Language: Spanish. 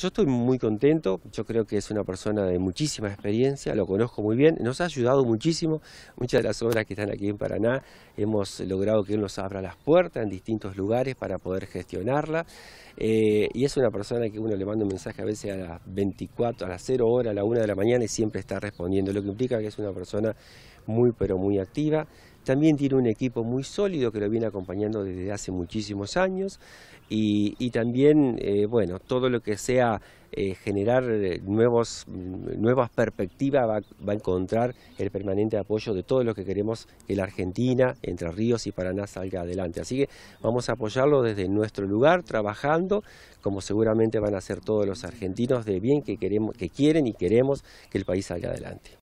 Yo estoy muy contento, yo creo que es una persona de muchísima experiencia, lo conozco muy bien, nos ha ayudado muchísimo, muchas de las obras que están aquí en Paraná, hemos logrado que él nos abra las puertas en distintos lugares para poder gestionarla, eh, y es una persona que uno le manda un mensaje a veces a las 24, a las 0 horas, a la 1 de la mañana y siempre está respondiendo, lo que implica que es una persona muy pero muy activa, también tiene un equipo muy sólido que lo viene acompañando desde hace muchísimos años y, también, eh, bueno, todo lo que sea eh, generar eh, nuevos, nuevas perspectivas va, a encontrar el permanente apoyo de todos los que queremos que la Argentina, Entre Ríos y Paraná salga adelante. Así que vamos a apoyarlo desde nuestro lugar, trabajando, como seguramente van a hacer todos los argentinos de bien que, queremos, que quieren y queremos que el país salga adelante.